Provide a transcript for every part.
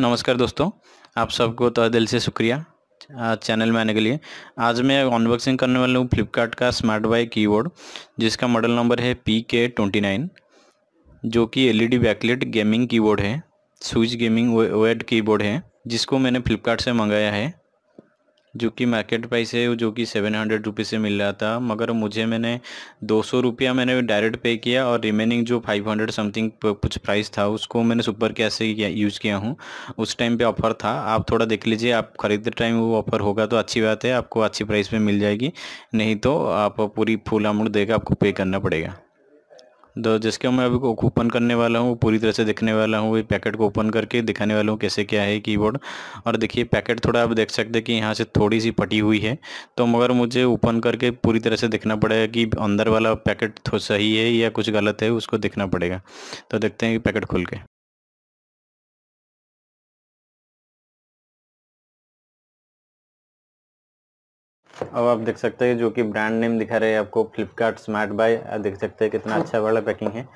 नमस्कार दोस्तों आप सबको तो दिल से शुक्रिया चैनल में आने के लिए आज मैं अनबॉक्सिंग करने वाला हूँ फ्लिपकार्ट का स्मार्ट वाई कीबोर्ड जिसका मॉडल नंबर है पी के ट्वेंटी नाइन जो कि एलईडी बैकलेट गेमिंग कीबोर्ड है स्विच गेमिंग वेड कीबोर्ड है जिसको मैंने फ्लिपकार्ट से मंगाया है जो कि मार्केट प्राइस है जो कि सेवन हंड्रेड रुपीज़ से मिल रहा था मगर मुझे मैंने दो सौ रुपया मैंने डायरेक्ट पे किया और रिमेनिंग जो फाइव हंड्रेड समथिंग कुछ प्राइस था उसको मैंने सुपर कैश से यूज़ किया हूँ उस टाइम पे ऑफ़र था आप थोड़ा देख लीजिए आप ख़रीदते टाइम वो ऑफ़र होगा तो अच्छी बात है आपको अच्छी प्राइस में मिल जाएगी नहीं तो आप पूरी फुल अमाउंट देकर आपको पे करना पड़ेगा तो जिसका मैं अभी ओपन करने वाला हूँ पूरी तरह से दिखने वाला हूँ पैकेट को ओपन करके दिखाने वाला हूँ कैसे क्या है कीबोर्ड और देखिए पैकेट थोड़ा आप देख सकते हैं कि यहाँ से थोड़ी सी फटी हुई है तो मगर मुझे ओपन करके पूरी तरह से देखना पड़ेगा कि अंदर वाला पैकेट तो सही है या कुछ गलत है उसको देखना पड़ेगा तो देखते हैं कि पैकेट खुल के अब आप देख सकते हैं जो कि ब्रांड नेम दिखा रहे हैं आपको फ्लिपकार्ट स्मार्ट बाय देख सकते हैं कितना हाँ। अच्छा वाला पैकिंग है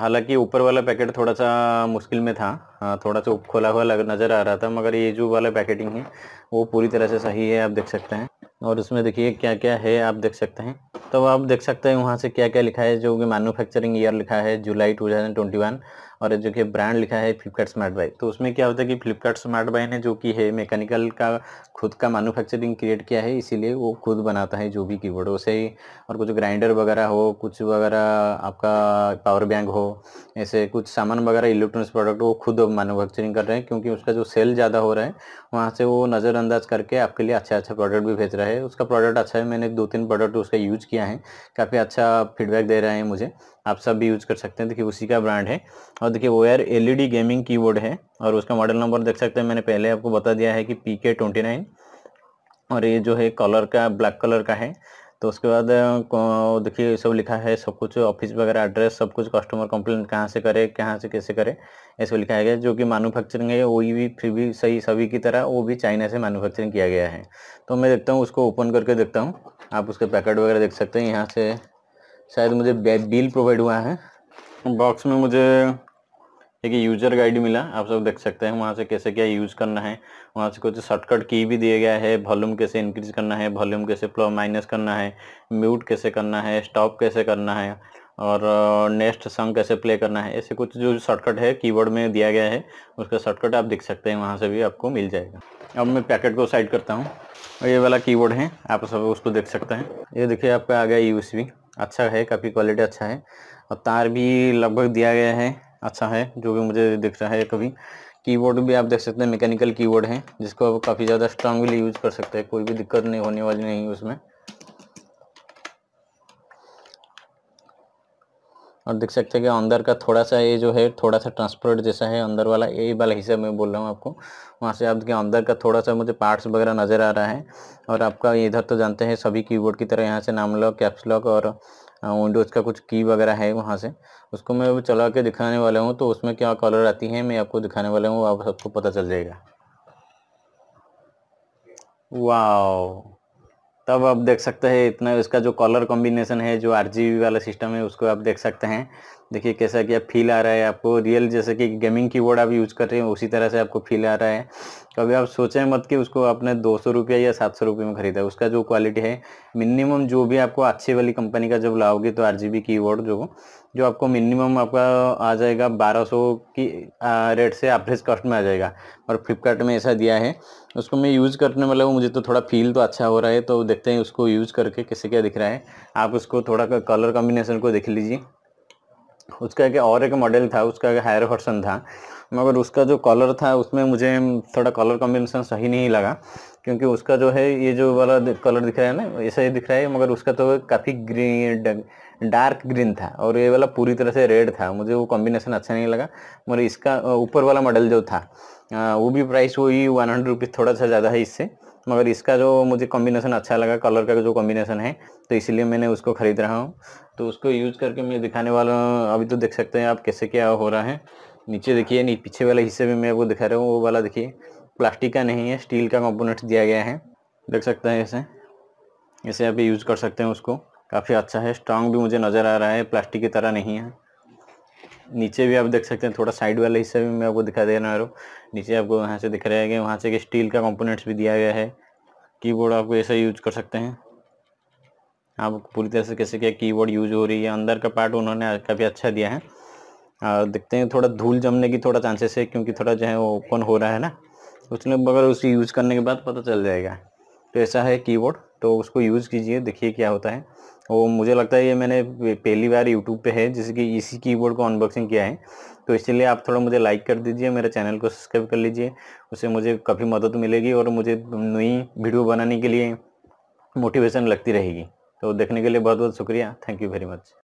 हालांकि ऊपर वाला पैकेट थोड़ा सा मुश्किल में था हाँ, थोड़ा सा खोला हुआ लग नज़र आ रहा था मगर ये जो वाला पैकेटिंग है वो पूरी तरह से सही है आप देख सकते हैं और उसमें देखिए क्या क्या है आप देख सकते हैं तो आप देख सकते हैं वहाँ से क्या क्या लिखा है जो कि मैनुफैक्चरिंग ईयर लिखा है जुलाई 2021 और जो कि ब्रांड लिखा है फ्लिपकार्ट स्मार्ट बाई तो उसमें क्या होता है कि फ्लिपकार्ट स्मार्ट बाई ने जो कि है मैकेनिकल का खुद का मैनुफैक्चरिंग क्रिएट किया है इसीलिए वो खुद बनाता है जो भी बोर्ड उसे ही और कुछ ग्राइंडर वगैरह हो कुछ वगैरह आपका पावर बैंक हो ऐसे कुछ सामान वगैरह इलेक्ट्रॉनिक्स प्रोडक्ट वो खुद लोग मैनुफैक्चरिंग कर रहे हैं क्योंकि उसका जो सेल ज़्यादा हो रहा है वहाँ से वो नज़रअंदाज करके आपके लिए अच्छा अच्छा प्रोडक्ट भी भेज रहा है उसका प्रोडक्ट अच्छा है मैंने दो तीन प्रोडक्ट उसका यूज़ किया है काफ़ी अच्छा फीडबैक दे रहे हैं मुझे आप सब भी यूज़ कर सकते हैं देखिए उसी का ब्रांड है और देखिए वो यार एल गेमिंग की है और उसका मॉडल नंबर देख सकते हैं मैंने पहले आपको बता दिया है कि पी के और ये जो है कलर का ब्लैक कलर का है तो उसके बाद देखिए सब लिखा है सब कुछ ऑफिस वगैरह एड्रेस सब कुछ कस्टमर कंप्लेन कहाँ से करे कहाँ से कैसे करे ये सब लिखा है गया जो कि मैनुफैक्चरिंग है वही भी फिर भी सही सभी की तरह वो भी चाइना से मैनुफैक्चरिंग किया गया है तो मैं देखता हूँ उसको ओपन करके देखता हूँ आप उसके पैकेट वगैरह देख सकते हैं यहाँ से शायद मुझे बिल प्रोवाइड हुआ है बॉक्स में मुझे देखिए यूजर गाइड मिला आप सब देख सकते हैं वहाँ से कैसे क्या यूज करना है वहाँ से कुछ शॉर्टकट की भी दिया गया है वॉल्यूम कैसे इंक्रीज करना है वॉल्यूम कैसे प्लस माइनस करना है म्यूट कैसे करना है स्टॉप कैसे करना है और नेक्स्ट सॉन्ग कैसे प्ले करना है ऐसे कुछ जो शॉर्टकट है कीबोर्ड में दिया गया है उसका शॉर्टकट आप देख सकते हैं वहाँ से भी आपको मिल जाएगा अब मैं पैकेट को साइड करता हूँ और ये वाला कीबोर्ड है आप सब उसको देख सकते हैं ये देखिए आपका आ गया यूएसबी अच्छा है काफ़ी क्वालिटी अच्छा है और तार भी लगभग दिया गया है अच्छा है जो भी मुझे दिख रहा है कभी कीबोर्ड भी आप देख सकते हैं मैकेनिकल कीबोर्ड है जिसको आप काफ़ी ज़्यादा स्ट्रांगली यूज़ कर सकते हैं कोई भी दिक्कत नहीं होने वाली नहीं उसमें और देख सकते हैं कि अंदर का थोड़ा सा ये जो है थोड़ा सा ट्रांसपोर्ट जैसा है अंदर वाला ए वाला हिस्सा मैं बोल रहा हूँ आपको वहाँ से आप देखिए अंदर का थोड़ा सा मुझे पार्ट्स वगैरह नज़र आ रहा है और आपका इधर तो जानते हैं सभी कीबोर्ड की तरह यहाँ से नाम लॉक कैप्स लॉक और विंडोज़ का कुछ की वगैरह है वहाँ से उसको मैं चला के दिखाने वाला हूँ तो उसमें क्या कलर आती है मैं आपको दिखाने वाला हूँ आप सबको पता चल जाएगा वाओ तब आप देख सकते हैं इतना इसका जो कॉलर कॉम्बिनेशन है जो आर वाला सिस्टम है उसको आप देख सकते हैं देखिए कैसा क्या फील आ रहा है आपको रियल जैसे कि गेमिंग कीबोर्ड आप यूज़ कर रहे हैं उसी तरह से आपको फील आ रहा है कभी आप सोचें मत कि उसको आपने दो सौ रुपया या सात सौ रुपये में खरीदा है उसका जो क्वालिटी है मिनिमम जो भी आपको अच्छी वाली कंपनी का जब लाओगे तो आर जी कीबोर्ड जो जो आपको मिनिमम आपका आ जाएगा 1200 की रेट से एवरेज कॉस्ट में आ जाएगा और फ्लिपकार्ट में ऐसा दिया है उसको मैं यूज़ करने वाला हूँ मुझे तो थोड़ा फील तो अच्छा हो रहा है तो देखते हैं उसको यूज करके कैसे क्या दिख रहा है आप उसको थोड़ा कलर कॉम्बिनेशन को देख लीजिए उसका एक और एक मॉडल था उसका एक हायर वर्सन था मगर उसका जो कलर था उसमें मुझे थोड़ा कलर कॉम्बिनेशन सही नहीं लगा क्योंकि उसका जो है ये जो वाला कलर दिख रहा है ना ऐसा ही दिख रहा है मगर उसका तो काफ़ी ग्रीन डार्क ग्रीन था और ये वाला पूरी तरह से रेड था मुझे वो कॉम्बिनेशन अच्छा नहीं लगा मगर इसका ऊपर वाला मॉडल जो था वो भी प्राइस वही वन हंड्रेड रुपीज़ थोड़ा सा ज़्यादा है इससे मगर इसका जो मुझे कॉम्बिनेशन अच्छा लगा कलर का जो कॉम्बिनेशन है तो इसलिए मैंने उसको ख़रीद रहा हूँ तो उसको यूज़ करके मैं दिखाने वाला हूँ अभी तो देख सकते हैं आप कैसे क्या हो रहा है नीचे देखिए पीछे वाले हिस्से में मैं आपको दिखा रहा हूँ वो वाला देखिए प्लास्टिक का नहीं है स्टील का कॉम्पोनेंट दिया गया है देख सकते हैं ऐसे ऐसे आप यूज़ कर सकते हैं उसको काफ़ी अच्छा है स्ट्रांग भी मुझे नज़र आ रहा है प्लास्टिक की तरह नहीं है नीचे भी आप देख सकते हैं थोड़ा साइड वाले हिस्से में मैं आपको दिखा दे रहा हूँ नीचे आपको यहाँ से दिख रहा है वहाँ से स्टील का कंपोनेंट्स भी दिया गया है कीबोर्ड आपको ऐसा यूज कर सकते हैं आप पूरी तरह से कैसे क्या कीबोर्ड यूज हो रही है अंदर का पार्ट उन्होंने काफ़ी अच्छा दिया है और देखते हैं थोड़ा धूल जमने की थोड़ा चांसेस है क्योंकि थोड़ा जो है वो ओपन हो रहा है ना उसने बगैर उसे यूज़ करने के बाद पता चल जाएगा तो ऐसा है कीबोर्ड तो उसको यूज़ कीजिए देखिए क्या होता है और मुझे लगता है ये मैंने पहली बार यूट्यूब पे है जैसे कि इसी कीबोर्ड को अनबॉक्सिंग किया है तो इसलिए आप थोड़ा मुझे लाइक कर दीजिए मेरे चैनल को सब्सक्राइब कर लीजिए उससे मुझे काफ़ी मदद मिलेगी और मुझे नई वीडियो बनाने के लिए मोटिवेशन लगती रहेगी तो देखने के लिए बहुत बहुत शुक्रिया थैंक यू वेरी मच